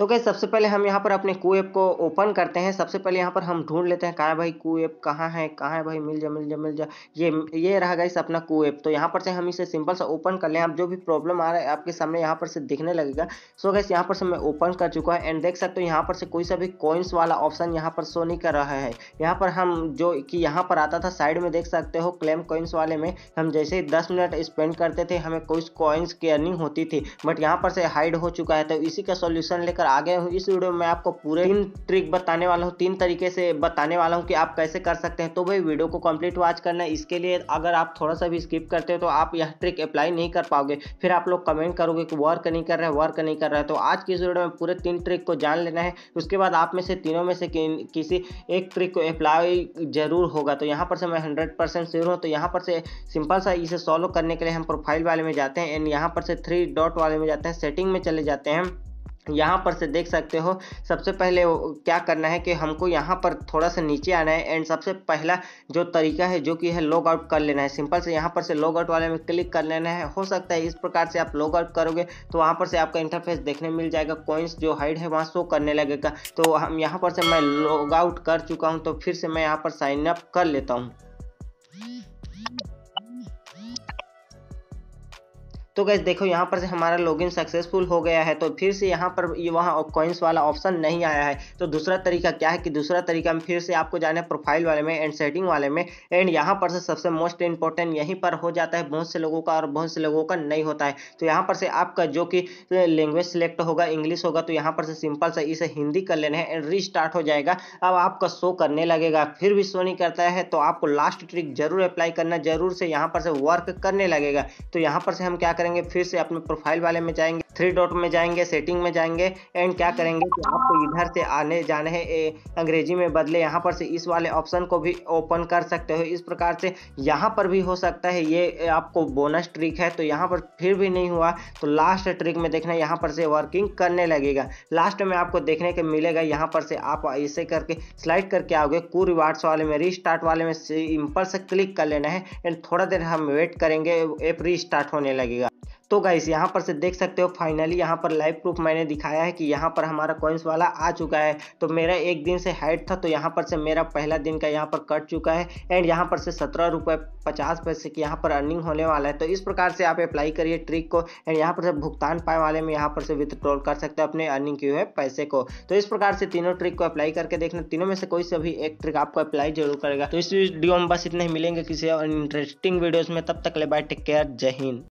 तो गई सबसे पहले हम यहाँ पर अपने कू ऐप को ओपन करते हैं सबसे पहले यहाँ पर हम ढूंढ लेते हैं कहाँ भाई कू ऐप कहाँ है कहाँ है भाई मिल जा मिल जा मिल जा ये ये रहा गाइस अपना कू ऐप तो यहाँ पर से हम इसे सिंपल सा ओपन कर लें आप जो भी प्रॉब्लम आ रहा है आपके सामने यहाँ पर से दिखने लगेगा सो गैस यहाँ पर से मैं ओपन कर चुका है एंड देख सकते हो यहाँ पर से कोई सा भी कॉइन्स वाला ऑप्शन यहाँ पर शो नहीं कर रहा है यहाँ पर हम जो कि यहाँ पर आता था साइड में देख सकते हो क्लेम कॉइन्स वाले में हम जैसे ही दस मिनट स्पेंड करते थे हमें कोई कॉइन्स की अर्निंग होती थी बट यहाँ पर से हाइड हो चुका है तो इसी का सोल्यूशन लेकर आ गए हूँ इस वीडियो में आपको पूरे तीन ट्रिक बताने वाला हूँ तीन तरीके से बताने वाला हूँ कि आप कैसे कर सकते हैं तो भाई वीडियो को कंप्लीट वॉच करना है इसके लिए अगर आप थोड़ा सा भी स्किप करते हो तो आप यह ट्रिक अप्लाई नहीं कर पाओगे फिर आप लोग कमेंट करोगे कि वर्क नहीं कर रहे वर्क नहीं कर रहे तो आज की इस वीडियो में पूरे तीन ट्रिक को जान लेना है उसके बाद आप में से तीनों में से किसी एक ट्रिक को अप्लाई जरूर होगा तो यहाँ पर से मैं हंड्रेड परसेंट श्योर हूँ तो यहाँ पर से सिंपल सा इसे सॉल्व करने के लिए हम प्रोफाइल वाले में जाते हैं एंड यहाँ पर से थ्री डॉट वाले में जाते हैं सेटिंग में चले जाते हैं तो यहाँ पर से देख सकते हो सबसे पहले क्या करना है कि हमको यहाँ पर थोड़ा सा नीचे आना है एंड सबसे पहला जो तरीका है जो कि है लॉग आउट कर लेना है सिंपल से यहाँ पर से लॉग आउट वाले में क्लिक कर लेना है हो सकता है इस प्रकार से आप लॉग आउट करोगे तो वहाँ पर से आपका इंटरफेस देखने मिल जाएगा कॉइन्स जो हाइड है वहाँ शो करने लगेगा तो हम यहाँ पर से मैं लॉग आउट कर चुका हूँ तो फिर से मैं यहाँ पर साइन अप कर लेता हूँ तो गैस देखो यहाँ पर से हमारा लॉगिन सक्सेसफुल हो गया है तो फिर से यहाँ पर ये वहाँ कॉइन्स वाला ऑप्शन नहीं आया है तो दूसरा तरीका क्या है कि दूसरा तरीका में फिर से आपको जाना है प्रोफाइल वाले में एंड सेटिंग वाले में एंड यहाँ पर से सबसे मोस्ट इंपॉर्टेंट यहीं पर हो जाता है बहुत से लोगों का और बहुत से लोगों का नहीं होता है तो यहाँ पर से आपका जो कि लैंग्वेज सेलेक्ट होगा इंग्लिश होगा तो यहाँ पर से सिंपल सा इसे हिंदी कर लेना है एंड री हो जाएगा अब आपका शो करने लगेगा फिर भी शो नहीं करता है तो आपको लास्ट ट्रिक जरूर अप्लाई करना जरूर से यहाँ पर से वर्क करने लगेगा तो यहाँ पर से हम क्या करें करेंगे फिर से अपने प्रोफाइल वाले में जाएंगे थ्री डॉट में जाएंगे सेटिंग में जाएंगे एंड क्या करेंगे कि आपको इधर से आने जाने हैं अंग्रेजी में बदले यहाँ पर से इस वाले ऑप्शन को भी ओपन कर सकते हो इस प्रकार से यहाँ पर भी हो सकता है ये आपको बोनस ट्रिक है तो यहाँ पर फिर भी नहीं हुआ तो लास्ट ट्रिक में देखना यहाँ पर से वर्किंग करने लगेगा लास्ट में आपको देखने के मिलेगा यहाँ पर से आप ऐसे करके स्लाइड करके आओगे कू रिवार्ड्स वाले में रीस्टार्ट वाले में सिंपल से क्लिक कर लेना है एंड थोड़ा देर हम वेट करेंगे ऐप रीस्टार्ट होने लगेगा तो गाइस यहाँ पर से देख सकते हो फाइनली यहाँ पर लाइव प्रूफ मैंने दिखाया है कि यहाँ पर हमारा कॉइन्स वाला आ चुका है तो मेरा एक दिन से हाइट था तो यहाँ पर से मेरा पहला दिन का यहाँ पर कट चुका है एंड यहाँ पर से सत्रह रुपये पचास पैसे की यहाँ पर अर्निंग होने वाला है तो इस प्रकार से आप अप्लाई करिए ट्रिक को एंड यहाँ पर से भुगतान पाए वाले में यहाँ पर से विथड्रॉल कर सकते हो अपने अर्निंग किए हुए पैसे को तो इस प्रकार से तीनों ट्रिक को अप्लाई करके देखना तीनों में से कोई से भी एक ट्रिक आपको अप्लाई जरूर करेगा तो इस वीडियो में बस इतने ही मिलेंगे किसी और इंटरेस्टिंग वीडियोज में तब तक ले बाय टेक केयर जय हिंद